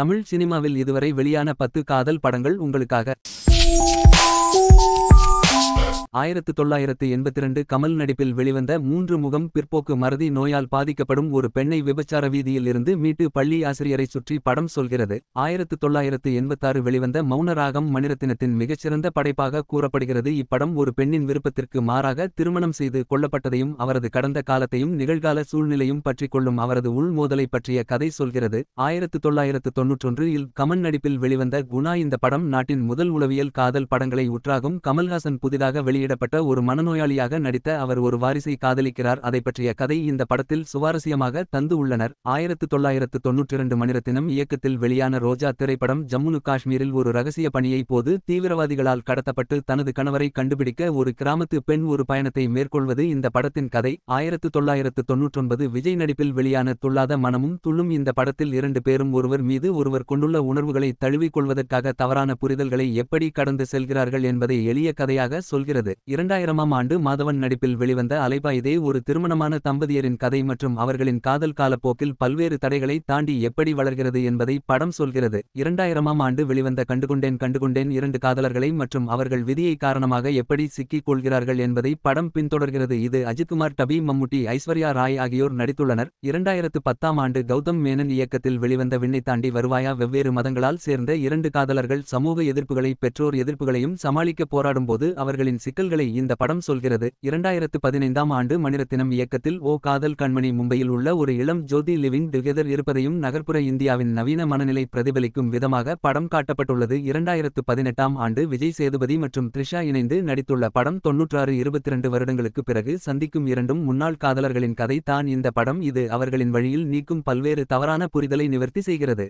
தமிழ் சினிமாவில் இதுவரை வெளியான பத்து காதல் படங்கள் உங்களுக்காக ஆயிரத்து தொள்ளாயிரத்து எண்பத்தி ரெண்டு கமல் நடிப்பில் வெளிவந்த மூன்று முகம் பிற்போக்கு மறதி நோயால் பாதிக்கப்படும் ஒரு பெண்ணை விபச்சார வீதியில் இருந்து மீட்டு பள்ளி ஆசிரியரை சுற்றி படம் சொல்கிறது ஆயிரத்து தொள்ளாயிரத்து எண்பத்தாறு வெளிவந்த மௌனராகம் மணிரத்தினத்தின் மிகச்சிறந்த படைப்பாக கூறப்படுகிறது இப்படம் ஒரு பெண்ணின் விருப்பத்திற்கு மாறாக திருமணம் செய்து கொள்ளப்பட்டதையும் அவரது கடந்த காலத்தையும் நிகழ்கால சூழ்நிலையும் பற்றி கொள்ளும் அவரது உள்மோதலை பற்றிய கதை சொல்கிறது ஆயிரத்து தொள்ளாயிரத்து தொன்னூற்றொன்று இல் நடிப்பில் வெளிவந்த குணா இந்த படம் நாட்டின் முதல் உளவியல் காதல் படங்களை உற்றாகும் கமல்ஹாசன் புதிதாக வெளி வெளியிடப்பட்ட ஒரு மனநோயாளியாக நடித்த அவர் ஒரு வாரிசை காதலிக்கிறார் அதை பற்றிய கதை இந்த படத்தில் சுவாரஸ்யமாக தந்து உள்ளனர் ஆயிரத்து தொள்ளாயிரத்து தொன்னூற்றி இரண்டு மணிரத்தினம் இயக்கத்தில் வெளியான ரோஜா திரைப்படம் ஜம்மு காஷ்மீரில் ஒரு ரகசிய பணியை போது தீவிரவாதிகளால் கடத்தப்பட்டு தனது கணவரை கண்டுபிடிக்க ஒரு கிராமத்து பெண் ஒரு பயணத்தை மேற்கொள்வது இந்த படத்தின் கதை ஆயிரத்து தொள்ளாயிரத்து ஒன்பது விஜய் நடிப்பில் வெளியான துள்ளாத மனமும் துள்ளும் இந்த படத்தில் இரண்டு பேரும் ஒருவர் மீது ஒருவர் கொண்டுள்ள உணர்வுகளை தழுவிக்கொள்வதற்காக தவறான புரிதல்களை எப்படி கடந்து செல்கிறார்கள் என்பதை எளிய கதையாக சொல்கிறது தொடர்கிறது இரண்டாயிரமாம் ஆண்டு மாதவன் நடிப்பில் வெளிவந்த அலைபா இதே ஒரு திருமணமான தம்பதியரின் கதை மற்றும் அவர்களின் காதல் காலப்போக்கில் பல்வேறு தடைகளை தாண்டி எப்படி வளர்கிறது என்பதை படம் சொல்கிறது இரண்டாயிரமாம் ஆண்டு வெளிவந்த கண்டுகொண்டேன் கண்டுகொண்டேன் இரண்டு காதலர்களை மற்றும் அவர்கள் விதியை காரணமாக எப்படி சிக்கிக் கொள்கிறார்கள் என்பதை படம் பின்தொடர்கிறது இது அஜித்குமார் டபி மம்முட்டி ஐஸ்வர்யா ராய் ஆகியோர் நடித்துள்ளனர் இரண்டாயிரத்து பத்தாம் ஆண்டு கௌதம் மேனன் இயக்கத்தில் வெளிவந்த விண்ணை தாண்டி வருவாயா வெவ்வேறு மதங்களால் சேர்ந்த இரண்டு காதலர்கள் சமூக எதிர்ப்புகளை பெற்றோர் எதிர்ப்புகளையும் சமாளிக்க போராடும்போது அவர்களின் சிக்கல் சிக்கல்களை இந்த படம் சொல்கிறது இரண்டாயிரத்து பதினைந்தாம் ஆண்டு மணிரத்தினம் இயக்கத்தில் ஓ காதல் கண்மணி மும்பையில் உள்ள ஒரு இளம் ஜோதி லிவிங் டுகெதர் இருப்பதையும் நகர்ப்புற இந்தியாவின் நவீன மனநிலை பிரதிபலிக்கும் விதமாக படம் காட்டப்பட்டுள்ளது இரண்டாயிரத்து பதினெட்டாம் ஆண்டு விஜய் சேதுபதி மற்றும் த்ரிஷா இணைந்து நடித்துள்ள படம் தொன்னூற்றாறு இருபத்திரண்டு வருடங்களுக்கு பிறகு சந்திக்கும் இரண்டும் முன்னாள் காதலர்களின் கதை தான் இந்த படம் இது அவர்களின் வழியில் நீக்கும் பல்வேறு தவறான புரிதலை நிவர்த்தி செய்கிறது